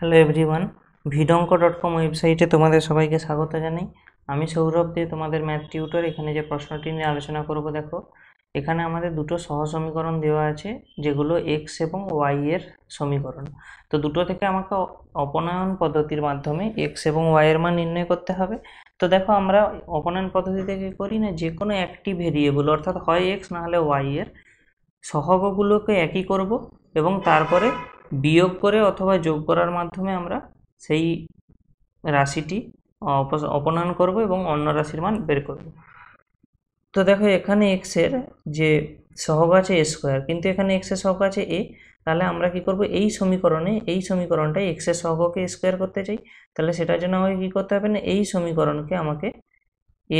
hello everyone ভিডঙ্ক dot com ওয়েবসাইটে তোমাদের সবাইকে স্বাগত জানাই আমি সৌরভ দে তোমাদের ম্যাথ টিউটর এখানে যে প্রশ্নটি নিয়ে আলোচনা করব দেখো এখানে আমাদের দুটো সহ সমীকরণ দেওয়া আছে যেগুলো এক্স এবং ওয়াই এর সমীকরণ তো দুটো থেকে আমাকে অপনয়ন পদ্ধতির মাধ্যমে এক্স এবং ওয়াই এর মান নির্ণয় করতে হবে তো দেখো আমরা অপনয়ন পদ্ধতি থেকে করি না যে কোনো একটি ভেরিয়েবল অর্থাৎ হয় এক্স নাহলে ওয়াই এর সহগগুলোকে একই করব এবং তারপরে বিয়োগ করে অথবা যোগ করার মাধ্যমে আমরা সেই রাশিটি অপনয়ন করব এবং অন্য রাশির মান বের করব তো দেখো এখানে এক্সের যে সহগ আছে এ স্কোয়ার কিন্তু এখানে এক্সের সহগ আছে এ তাহলে আমরা কি করব এই সমীকরণে এই সমীকরণটা এক্সের সহগকে স্কোয়ার করতে চাই তাহলে সেটার জন্য আমাকে কী করতে হবে না এই সমীকরণকে আমাকে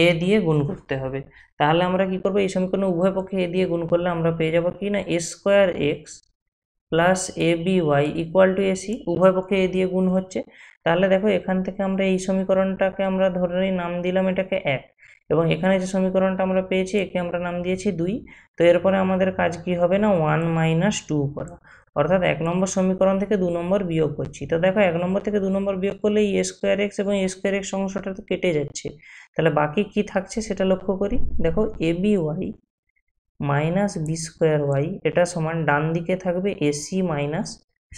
এ দিয়ে গুণ করতে হবে তাহলে আমরা কি করব এই সমীকরণে উভয় পক্ষে এ দিয়ে গুণ করলে আমরা পেয়ে যাব কি না a square x plus a b equal to a c উভয় পক্ষে এ দিয়ে গুণ হচ্ছে তাহলে দেখো এখান থেকে আমরা এই সমীকরণটাকে আমরা ধরে নিই নাম দিলাম এটাকে এক এবং এখানে যে সমীকরণটা আমরা পেয়েছি একে আমরা নাম দিয়েছি দুই তো এরপরে আমাদের কাজ কি হবে না ওয়ান মাইনাস টু করা অর্থাৎ এক নম্বর সমীকরণ থেকে দু নম্বর বিয়োগ করছি তো দেখো এক নম্বর থেকে দু নম্বর বিয়োগ করলে এই স্কোয়ার এক্স এবং এ স্কোয়ার এক্স অংশটা তো কেটে যাচ্ছে তাহলে বাকি কি থাকছে সেটা লক্ষ্য করি দেখো a b minus b square y এটা সমান ডান দিকে থাকবে এসি মাইনাস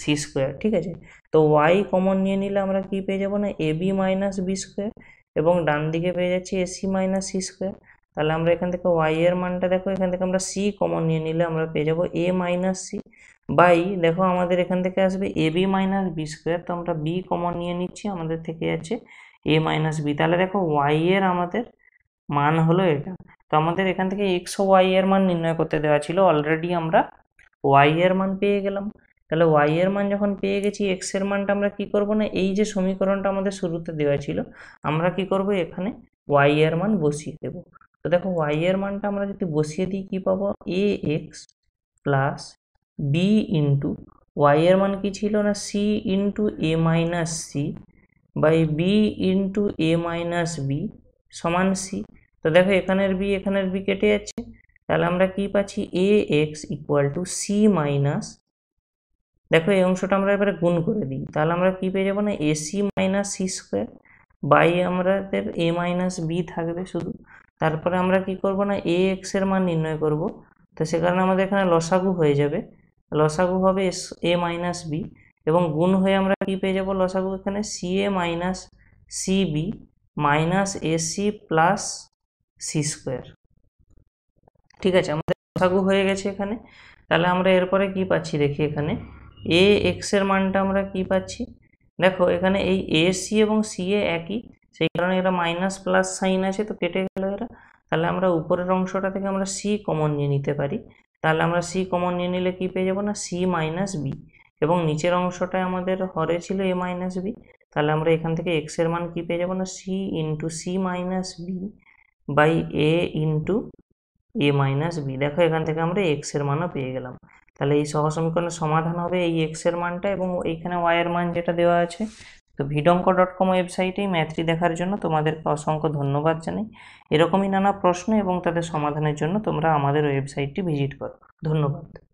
সি স্কোয়ার ঠিক আছে তো ওয়াই কমন নিয়ে নিলে আমরা কি পেয়ে যাবো না a b minus b square এবং ডান দিকে পেয়ে যাচ্ছি এসি মাইনাস সি স্কোয়ার তাহলে আমরা এখান থেকে ওয়াই এর মানটা দেখো এখান থেকে আমরা সি কমন নিয়ে নিলে আমরা পেয়ে যাবো এ মাইনাস সি বাই দেখো আমাদের এখান থেকে আসবে a b minus b square তো আমরা বি কমন নিয়ে নিচ্ছি আমাদের থেকে যাচ্ছে এ মাইনাস বি তাহলে দেখো ওয়াই এর আমাদের মান হলো এটা তো আমাদের এখান থেকে এক্স ও ওয়াই এর মান নির্ণয় করতে দেওয়া ছিল অলরেডি আমরা ওয়াই এর মান পেয়ে গেলাম তাহলে ওয়াই এর মান যখন পেয়ে গেছি এক্স এর মানটা আমরা কি করব না এই যে সমীকরণটা আমাদের শুরুতে দেওয়া ছিল আমরা কি করব এখানে ওয়াই এর মান বসিয়ে দেব তো দেখো ওয়াই এর মানটা আমরা যদি বসিয়ে দিই কি পাবো a x plus b into y এর মান কি ছিল না c into a minus c by b into a minus b সমান সি তো দেখো এখানের বি এখানের বি কেটে যাচ্ছে তাহলে আমরা কি পাচ্ছি a x equal to c minus দেখো এই অংশটা আমরা এবারে গুণ করে দিই তাহলে আমরা কি পেয়ে যাবো না a c minus c square by আমাদের এ মাইনাস বি থাকবে শুধু তারপরে আমরা কি করব না এ এক্সের মান নির্ণয় করব তো সে কারণে আমাদের এখানে লসাগু হয়ে যাবে লসাগু হবে এ মাইনাস বি এবং গুণ হয়ে আমরা কি পেয়ে যাব লসাগু এখানে c a minus c b minus a c plus c square ঠিক আছে আমাদের সাগু হয়ে গেছে এখানে তাহলে আমরা এরপরে কি পাচ্ছি দেখি এখানে এ এক্সের মানটা আমরা কি পাচ্ছি দেখো এখানে এই এ সি এবং সি এ একই সেই কারণে এরা মাইনাস প্লাস সাইন আছে তো কেটে গেল এরা তাহলে আমরা উপরের অংশটা থেকে আমরা সি কমন নিয়ে নিতে পারি তাহলে আমরা সি কমন নিয়ে নিলে কি পেয়ে যাবো না সি মাইনাস বি এবং নিচের অংশটায় আমাদের হরে ছিল এ মাইনাস বি তাহলে আমরা এখান থেকে এক্সের মান কী পেয়ে যাবো না c into c minus b by a into a minus b দেখো এখান থেকে আমরা এক্স এর মানও পেয়ে গেলাম তাহলে এই সহ সমীকরণের সমাধান হবে এই এক্স এর মানটা এবং এইখানে ওয়াই এর মান যেটা দেওয়া আছে তো ভিডঙ্ক ডট কম ওয়েবসাইটেই ম্যাথটি দেখার জন্য তোমাদেরকে অসংখ্য ধন্যবাদ জানাই এরকমই নানা প্রশ্ন এবং তাদের সমাধানের জন্য তোমরা আমাদের ওয়েবসাইটটি ভিজিট করো ধন্যবাদ